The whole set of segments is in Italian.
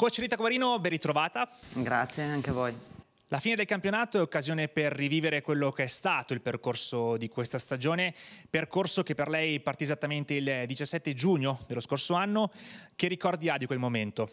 Coach Rita Guarino, ben ritrovata. Grazie, anche a voi. La fine del campionato è occasione per rivivere quello che è stato il percorso di questa stagione, percorso che per lei partì esattamente il 17 giugno dello scorso anno. Che ricordi ha di quel momento?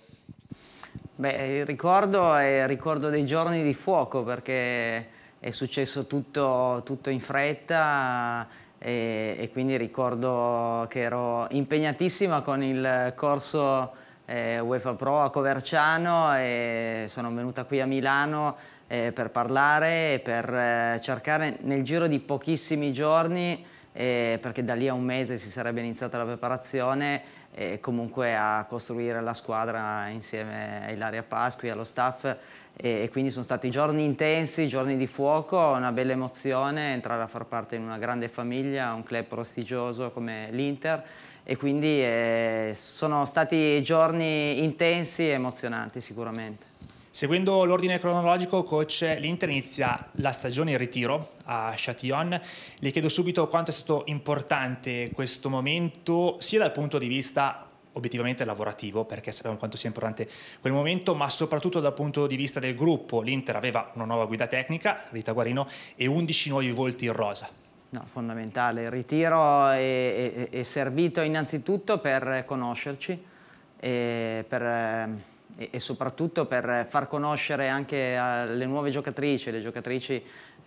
Beh, il ricordo è il ricordo dei giorni di fuoco perché è successo tutto, tutto in fretta e, e quindi ricordo che ero impegnatissima con il corso eh, UEFA Pro a Coverciano e sono venuta qui a Milano eh, per parlare e per eh, cercare nel giro di pochissimi giorni, eh, perché da lì a un mese si sarebbe iniziata la preparazione, e comunque a costruire la squadra insieme a Ilaria Pasqui, allo staff e, e, quindi sono stati giorni intensi, giorni di fuoco, una bella emozione entrare a far parte di una grande famiglia, un club prestigioso come l'Inter e quindi eh, sono stati giorni intensi e emozionanti sicuramente. Seguendo l'ordine cronologico, coach, l'Inter inizia la stagione in ritiro a Châtillon. Le chiedo subito quanto è stato importante questo momento, sia dal punto di vista obiettivamente lavorativo, perché sappiamo quanto sia importante quel momento, ma soprattutto dal punto di vista del gruppo. L'Inter aveva una nuova guida tecnica, Rita Guarino, e 11 nuovi volti in rosa. No, fondamentale. Il ritiro è, è, è servito innanzitutto per conoscerci e, per, eh, e, soprattutto per far conoscere anche alle eh, nuove giocatrici, le giocatrici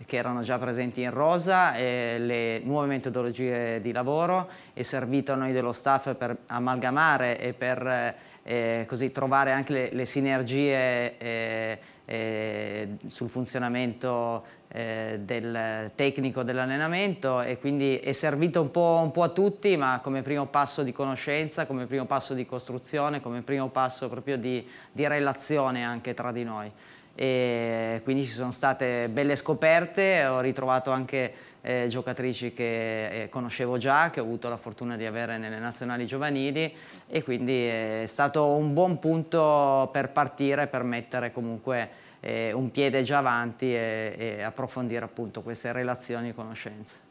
che erano già presenti in rosa, le nuove metodologie di lavoro. È servito a noi dello staff per amalgamare e per eh, eh, così, trovare anche le, le sinergie eh, eh, sul funzionamento eh, del tecnico dell'allenamento e quindi è servito un po', un po', a tutti, ma come primo passo di conoscenza, come primo passo di costruzione, come primo passo proprio di, di relazione anche tra di noi e quindi ci sono state belle scoperte, ho ritrovato anche eh, giocatrici che eh, conoscevo già, che ho avuto la fortuna di avere nelle nazionali giovanili e quindi eh, è stato un buon punto per partire, per mettere comunque eh, un piede già avanti e, e approfondire appunto queste relazioni e conoscenze.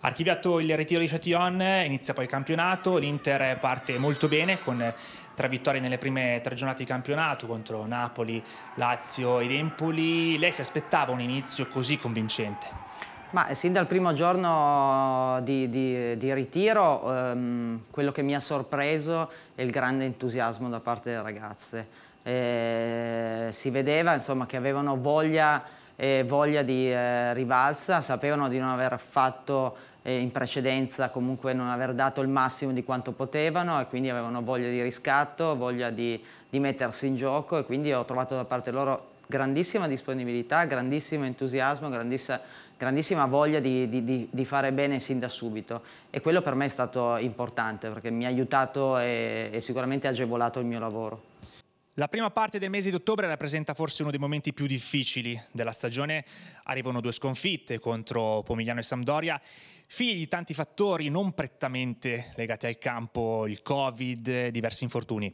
Archiviato il ritiro di Chatillon, inizia poi il campionato, l'Inter parte molto bene con tre vittorie nelle prime tre giornate di campionato contro Napoli, Lazio ed Empoli. Lei si aspettava un inizio così convincente? Ma eh, sin dal primo giorno di, di, di ritiro ehm, quello che mi ha sorpreso è il grande entusiasmo da parte delle ragazze. Eh, si vedeva insomma, che avevano voglia eh, voglia di eh, rivalsa, sapevano di non aver fatto eh, in precedenza, comunque non aver dato il massimo di quanto potevano e quindi avevano voglia di riscatto, voglia di, di mettersi in gioco e quindi ho trovato da parte loro grandissima disponibilità, grandissimo entusiasmo, grandissima, grandissima voglia di, di, di, fare bene sin da subito e quello per me è stato importante perché mi ha aiutato e, e sicuramente agevolato il mio lavoro. La prima parte del mese di ottobre rappresenta forse uno dei momenti più difficili della stagione. Arrivano due sconfitte contro Pomigliano e Sampdoria, figli di tanti fattori non prettamente legati al campo, il Covid, diversi infortuni.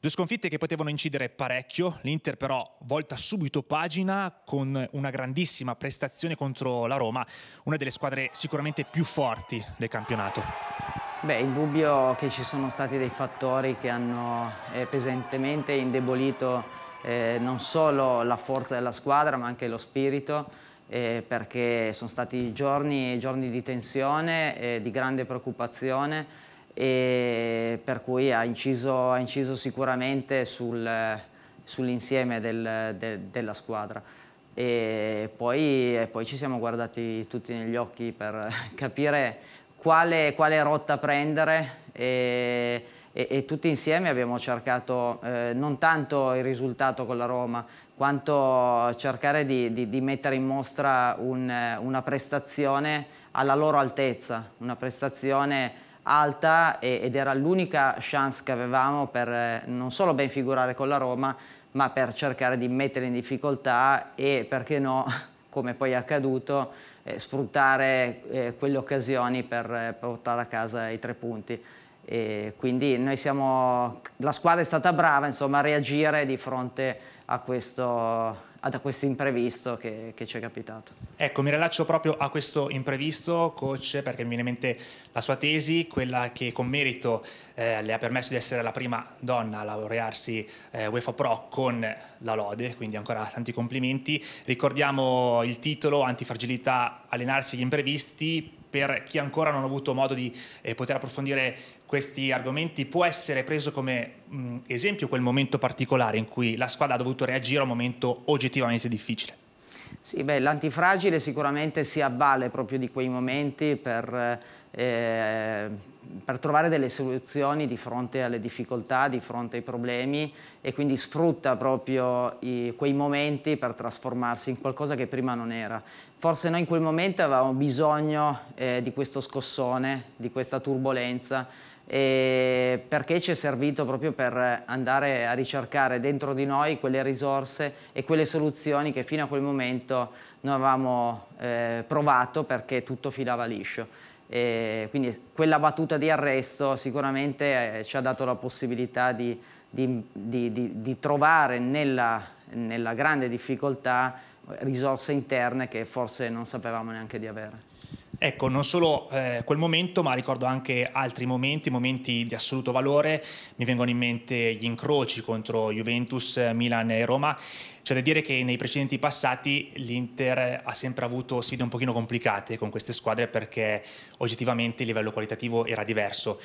Due sconfitte che potevano incidere parecchio, l'Inter però volta subito pagina con una grandissima prestazione contro la Roma, una delle squadre sicuramente più forti del campionato. Beh, il dubbio che ci sono stati dei fattori che hanno eh, pesantemente indebolito eh, non solo la forza della squadra ma anche lo spirito eh, perché sono stati giorni, e giorni di tensione, e di grande preoccupazione e per cui ha inciso, ha inciso sicuramente sul, sull'insieme del, de, della squadra. E poi, e poi ci siamo guardati tutti negli occhi per capire quale, quale rotta prendere e, e, e, tutti insieme abbiamo cercato eh, non tanto il risultato con la Roma quanto cercare di, di, di mettere in mostra un, una prestazione alla loro altezza, una prestazione alta e, ed era l'unica chance che avevamo per eh, non solo ben figurare con la Roma ma per cercare di mettere in difficoltà e perché no, come poi è accaduto, eh, sfruttare eh, quelle occasioni per eh, portare a casa i tre punti. E quindi siamo, la squadra è stata brava insomma, a reagire di fronte a questo, da questo imprevisto che, che, ci è capitato. Ecco, mi rilaccio proprio a questo imprevisto, coach, perché mi viene in mente la sua tesi, quella che con merito eh, le ha permesso di essere la prima donna a laurearsi eh, UEFA Pro con la lode, quindi ancora tanti complimenti. Ricordiamo il titolo Antifragilità, allenarsi gli imprevisti, per chi ancora non ha avuto modo di eh, poter approfondire questi argomenti può essere preso come mh, esempio quel momento particolare in cui la squadra ha dovuto reagire a un momento oggettivamente difficile? Sì, beh, l'antifragile sicuramente si avvale proprio di quei momenti per, eh, per trovare delle soluzioni di fronte alle difficoltà, di fronte ai problemi e quindi sfrutta proprio i, quei momenti per trasformarsi in qualcosa che prima non era. Forse noi in quel momento avevamo bisogno eh, di questo scossone, di questa turbolenza perché ci è servito proprio per andare a ricercare dentro di noi quelle risorse e quelle soluzioni che fino a quel momento non avevamo eh, provato perché tutto filava liscio. E quindi quella battuta di arresto sicuramente eh, ci ha dato la possibilità di, di, di, di trovare nella, nella grande difficoltà risorse interne che forse non sapevamo neanche di avere. Ecco, non solo eh, quel momento, ma ricordo anche altri momenti, momenti di assoluto valore. Mi vengono in mente gli incroci contro Juventus, Milan e Roma. C'è da dire che nei precedenti passati l'Inter ha sempre avuto sfide un pochino complicate con queste squadre perché oggettivamente il livello qualitativo era diverso.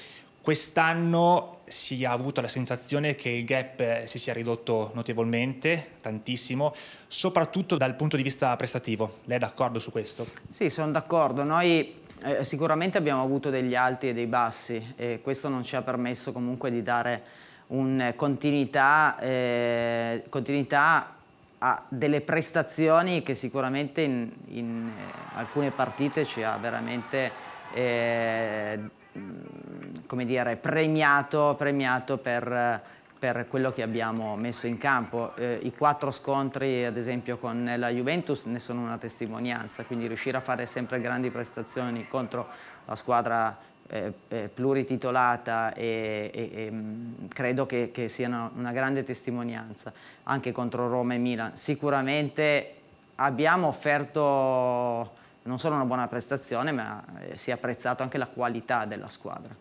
Quest'anno si è avuto la sensazione che il gap eh, si sia ridotto notevolmente, tantissimo, soprattutto dal punto di vista prestativo. Lei è d'accordo su questo? Sì, sono d'accordo. Noi eh, sicuramente abbiamo avuto degli alti e dei bassi e questo non ci ha permesso comunque di dare un continuità, eh, continuità a delle prestazioni che sicuramente in, in eh, alcune partite ci ha veramente eh, Mm, come dire, premiato, premiato per, per, quello che abbiamo messo in campo. Eh, I quattro scontri, ad esempio, con la Juventus ne sono una testimonianza, quindi riuscire a fare sempre grandi prestazioni contro la squadra eh, eh, plurititolata e, e, e mm, credo che, che siano una grande testimonianza anche contro Roma e Milan. Sicuramente abbiamo offerto non solo una buona prestazione, ma eh, si è apprezzato anche la qualità della squadra.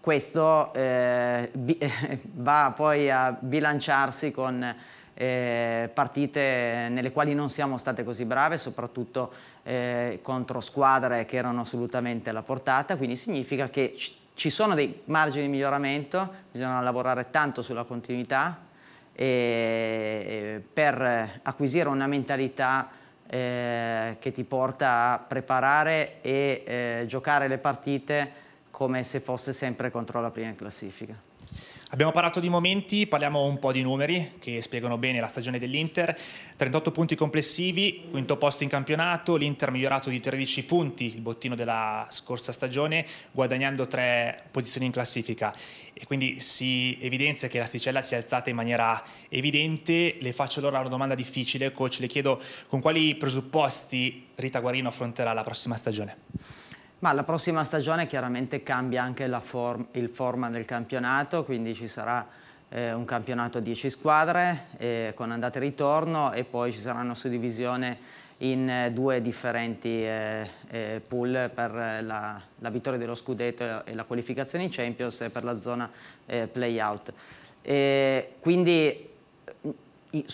Questo eh, va poi a bilanciarsi con eh, partite nelle quali non siamo state così brave, soprattutto eh, contro squadre che erano assolutamente alla portata, quindi significa che ci sono dei margini di miglioramento, bisogna lavorare tanto sulla continuità per acquisire una mentalità eh, che ti porta a preparare e eh, giocare le partite come se fosse sempre contro la prima in classifica. Abbiamo parlato di momenti, parliamo un po' di numeri che spiegano bene la stagione dell'Inter. 38 punti complessivi, quinto posto in campionato, l'Inter migliorato di 13 punti, il bottino della scorsa stagione, guadagnando tre posizioni in classifica. E quindi si evidenzia che l'asticella si è alzata in maniera evidente. Le faccio allora una domanda difficile, coach, le chiedo con quali presupposti Rita Guarino affronterà la prossima stagione. Ma la prossima stagione chiaramente cambia anche form il format del campionato, quindi ci sarà eh, un campionato a 10 squadre eh, con andata e ritorno e poi ci sarà una suddivisione in eh, due differenti eh, eh, pool per eh, la, la, vittoria dello scudetto e la qualificazione in Champions e per la zona playout. quindi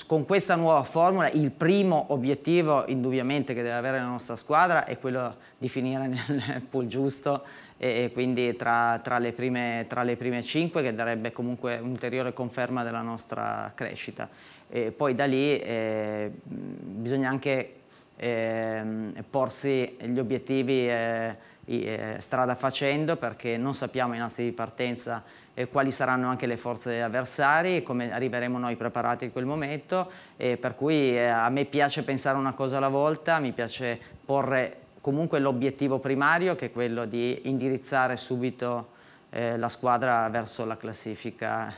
con questa nuova formula il primo obiettivo indubbiamente che deve avere la nostra squadra è quello di finire nel pool giusto e, quindi tra, tra, le prime, tra le prime cinque che darebbe comunque un'ulteriore conferma della nostra crescita. E poi da lì eh, bisogna anche eh, porsi gli obiettivi eh, eh, strada facendo perché non sappiamo innanzi di partenza eh, quali saranno anche le forze degli avversarie, come arriveremo noi preparati in quel momento, per cui eh, a me piace pensare una cosa alla volta, mi piace porre comunque l'obiettivo primario che è quello di indirizzare subito la squadra verso la classifica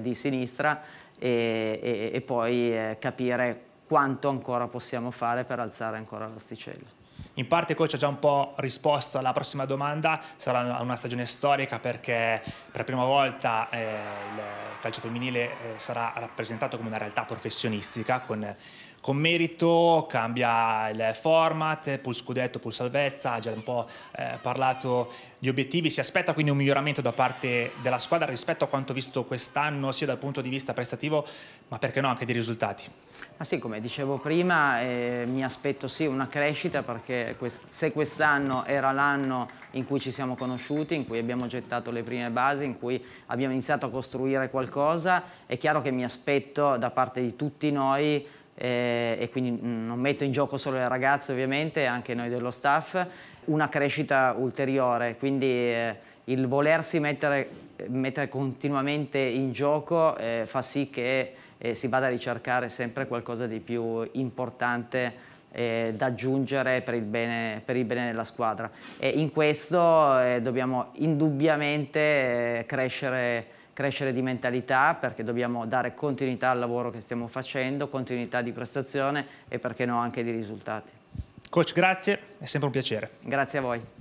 di sinistra e, poi capire quanto ancora possiamo fare per alzare ancora l'asticella. In parte coach ha già un po' risposto alla prossima domanda, sarà una stagione storica perché per la prima volta eh, il calcio femminile eh, sarà rappresentato come una realtà professionistica con, con merito, cambia il format, pull scudetto, pull salvezza, ha già un po' eh, parlato di obiettivi, si aspetta quindi un miglioramento da parte della squadra rispetto a quanto visto quest'anno sia dal punto di vista prestativo ma perché no anche dei risultati. Ma sì, come dicevo prima, eh, mi aspetto sì una crescita perché quest se quest'anno era l'anno in cui ci siamo conosciuti, in cui abbiamo gettato le prime basi, in cui abbiamo iniziato a costruire qualcosa, è chiaro che mi aspetto da parte di tutti noi eh, e quindi mm, non metto in gioco solo le ragazze ovviamente, anche noi dello staff, una crescita ulteriore, quindi eh, il volersi mettere, mettere, continuamente in gioco eh, fa sì che eh, si vada a ricercare sempre qualcosa di più importante eh, da aggiungere per il, bene, per il, bene, della squadra. E in questo eh, dobbiamo indubbiamente eh, crescere, crescere di mentalità perché dobbiamo dare continuità al lavoro che stiamo facendo, continuità di prestazione e perché no anche di risultati. Coach, grazie, è sempre un piacere. Grazie a voi.